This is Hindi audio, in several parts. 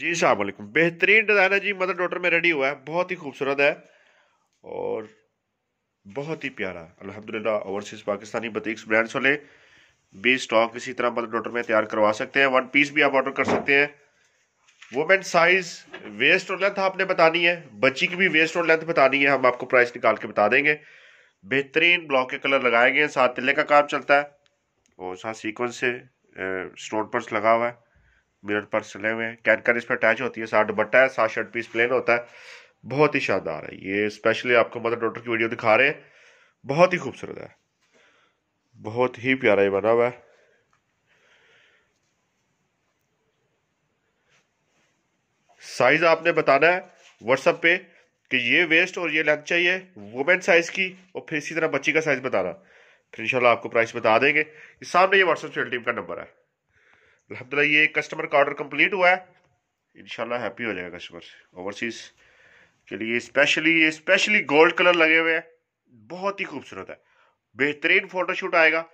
जी सलामकुम बेहतरीन डिज़ाइन है जी मदर डॉटर में रेडी हुआ है बहुत ही खूबसूरत है और बहुत ही प्यारा अलहमदिल्ला ओवरसीज़ पाकिस्तानी बतीक्स ब्रांड्स वाले भी स्टॉक इसी तरह मदर डॉटर में तैयार करवा सकते हैं वन पीस भी आप ऑर्डर कर सकते हैं वोमेन साइज वेस्ट और लेंथ आपने बतानी है बच्ची की भी वेस्ट और लेंथ बतानी है हम आपको प्राइस निकाल के बता देंगे बेहतरीन ब्लॉक के कलर लगाए गए साथ तिले का काम चलता है और साथ सीक्वेंस से स्टोन पर्स लगा हुआ है मिरर पर सिले हुए हैं कैनकर पर अटैच होती है साठ दुपट्टा है साठ शर्ट पीस प्लेन होता है बहुत ही शानदार है ये स्पेशली आपको मदर डॉटर की वीडियो दिखा रहे हैं बहुत ही खूबसूरत है बहुत ही प्यारा ये बना हुआ है साइज आपने बताना है व्हाट्सएप पे कि ये वेस्ट और ये लेंथ चाहिए वुमेन साइज की और फिर इसी तरह बच्ची का साइज बताना फिर इंशाल्लाह आपको प्राइस बता देंगे सामने ये व्हाट्सएप सेल टीम का नंबर है अलहमदिल्ला ये कस्टमर का ऑर्डर कम्प्लीट हुआ है इनशाला हैप्पी हो जाएगा कस्टमर ओवरसीज़ के लिए स्पेशली ये स्पेशली गोल्ड कलर लगे हुए हैं बहुत ही खूबसूरत है बेहतरीन फोटोशूट आएगा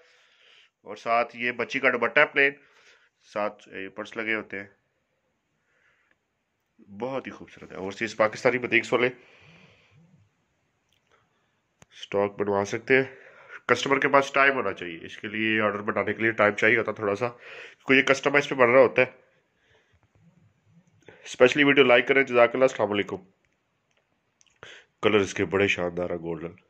और साथ ये बच्ची का दुबट्टा है प्लेन साथ ये पर्स लगे होते हैं बहुत ही खूबसूरत है ओवरसीज पाकिस्तानी बतीक्स वाले स्टॉक बनवा सकते हैं कस्टमर के पास टाइम होना चाहिए इसके लिए ऑर्डर बनाने के लिए टाइम चाहिए होता थोड़ा सा क्योंकि ये कस्टमाइज पे बन रहा होता है स्पेशली वीडियो लाइक करें जजाकल्ला अलैक्म कलर इसके बड़े शानदार है गोल्डन